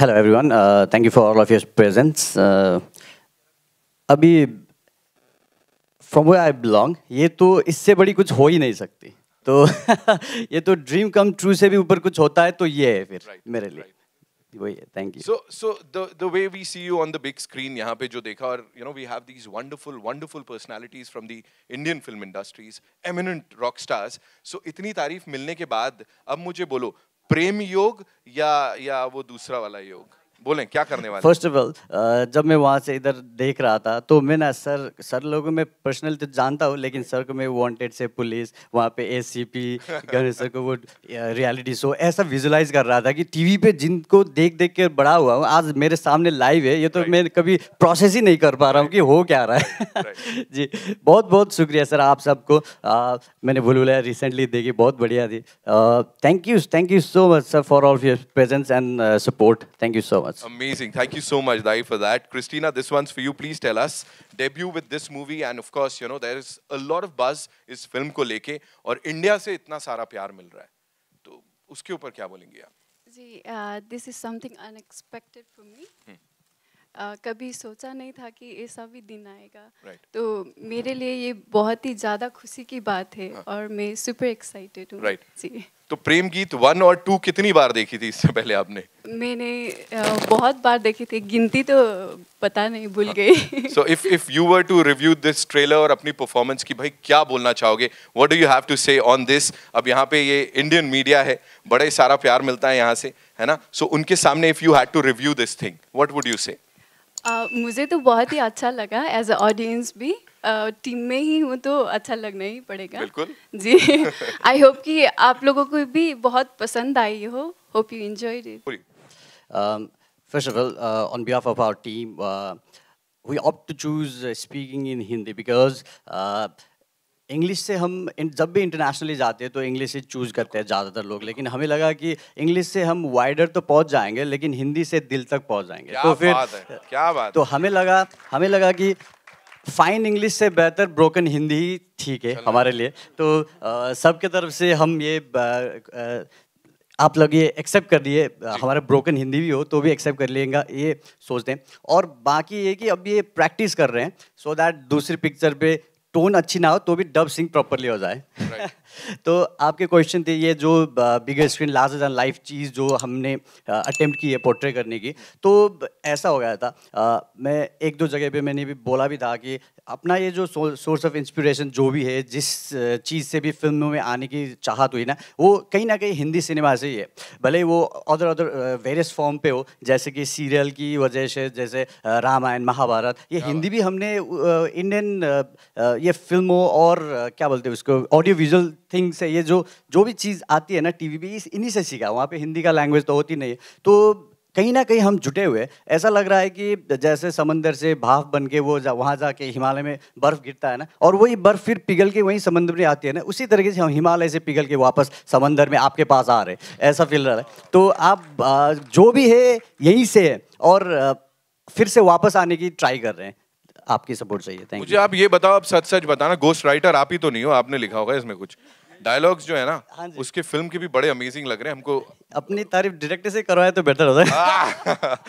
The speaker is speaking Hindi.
Hello everyone. Uh, thank you for all of your presence. Uh, अभी फ्रॉम वे आई बिलोंग ये तो इससे बड़ी कुछ हो ही नहीं सकती तो ये तो ड्रीम कम ट्रू से भी ऊपर कुछ होता है तो ये है फिर right, मेरे लिए right. जो देखा और you know we have these wonderful wonderful personalities from the Indian film industries eminent rock stars so इतनी तारीफ मिलने के बाद अब मुझे बोलो प्रेम योग या या वो दूसरा वाला योग बोलें क्या करने वाले फर्स्ट ऑफ ऑल जब मैं वहाँ से इधर देख रहा था तो मैं ना सर सर लोगों में पर्सनल तो जानता हूँ लेकिन सर को मैं वांटेड से पुलिस वहाँ पे एसीपी पी सर को वो रियलिटी शो ऐसा विजुलाइज कर रहा था कि टीवी पे जिनको देख देख के बड़ा हुआ हूँ आज मेरे सामने लाइव है ये तो right. मैं कभी प्रोसेस ही नहीं कर पा रहा हूँ कि हो क्या रहा है right. जी बहुत बहुत शुक्रिया सर आप सबको मैंने बुलाया रिसेंटली देखी बहुत बढ़िया थी thank you thank you so much sir for all your presence and support thank you so much Amazing. Thank you so much, Dai, for that. Christina, this one's for you. Please tell us. Debut with this movie, and of course, you know, there is a lot of buzz is film को लेके और India से इतना सारा प्यार मिल रहा है तो उसके ऊपर क्या बोलेंगे आप जी this is something unexpected for me ah, कभी सोचा नहीं था कि ऐसा भी दिन आएगा right. तो मेरे लिए ये बहुत ही ज़्यादा खुशी की बात है हाँ. और मैं सुपर एक्साइटेड हूँ right. जी तो प्रेम गीत वन और टू कितनी बार देखी थी इससे पहले आपने मैंने बहुत बार देखी थी गिनती तो पता नहीं भूल हाँ। गई so if if you were to review this trailer और अपनी परफॉर्मेंस की भाई क्या बोलना चाहोगे what do you have to say on this अब यहाँ पे ये इंडियन मीडिया है बड़े सारा प्यार मिलता है यहाँ से है ना सो so, उनके सामने if you had to review this thing what would you say मुझे तो बहुत ही अच्छा लगा एज अ ऑडियंस भी टीम में ही हूँ तो अच्छा लगना ही पड़ेगा बिल्कुल जी आई होप कि आप लोगों को भी बहुत पसंद आई हो hope you enjoy it first of all on behalf of our team we opt to choose speaking in Hindi because English से हम जब भी इंटरनेशनली जाते हैं तो इंग्लिश ही चूज़ करते हैं ज़्यादातर लोग लेकिन हमें लगा कि इंग्लिश से हम वाइडर तो पहुंच जाएंगे लेकिन हिंदी से दिल तक पहुंच जाएंगे क्या तो फिर बात है, क्या बात तो हमें लगा हमें लगा कि फाइन इंग्लिश से बेहतर ब्रोकन हिंदी ठीक है हमारे लिए तो सबके तरफ से हम ये आप लोग ये एक्सेप्ट कर दिए हमारा ब्रोकन हिंदी भी हो तो भी एक्सेप्ट कर लिएगा ये सोचते हैं और बाकी ये कि अब ये प्रैक्टिस कर रहे हैं सो so दैट दूसरी पिक्चर पे टोन अच्छी ना हो तो भी डब सिंग प्रॉपरली हो जाए तो आपके क्वेश्चन थे ये जो bigger screen larger than life चीज़ जो हमने अटेम्प्ट की है पोर्ट्रे करने की तो ऐसा हो गया था आ, मैं एक दो जगह पे मैंने भी बोला भी था कि अपना ये जो सोर्स ऑफ इंस्पिरेशन जो भी है जिस चीज़ से भी फिल्म में आने की चाहत हुई ना वो कहीं ना कहीं हिंदी सिनेमा से ही है भले वो अदर अदर वेरियस फॉर्म पे हो जैसे कि सीरियल की वजह से जैसे रामायण महाभारत ये हिंदी भी हमने इंडियन ये फिल्मों और क्या बोलते हैं उसको ऑडियो विजुअल थिंग्स है ये जो जो भी चीज़ आती है ना टी वी इन्हीं से सीखा वहाँ पे हिंदी का लैंग्वेज तो होती नहीं है तो कहीं ना कहीं हम जुटे हुए ऐसा लग रहा है कि जैसे समंदर से भाफ बन के वो जा वहाँ जाके हिमालय में बर्फ़ गिरता है ना और वही बर्फ़ फिर पिघल के वहीं समंदर में आती है ना उसी तरीके से हम हिमालय से पिघल के वापस समंदर में आपके पास आ रहे ऐसा फील रहा है तो आप जो भी है यहीं से है और फिर से वापस आने की ट्राई कर रहे हैं आपकी सपोर्ट चाहिए थैंक मुझे आप ये बताओ आप सच सच बताना गोस्ट राइटर आप ही तो नहीं हो आपने लिखा होगा इसमें कुछ डायलॉग्स जो है ना हाँ उसके फिल्म के भी बड़े अमेजिंग लग रहे हैं हमको अपनी तारीफ डायरेक्टर से करवाए तो बेहतर होता है हाँ।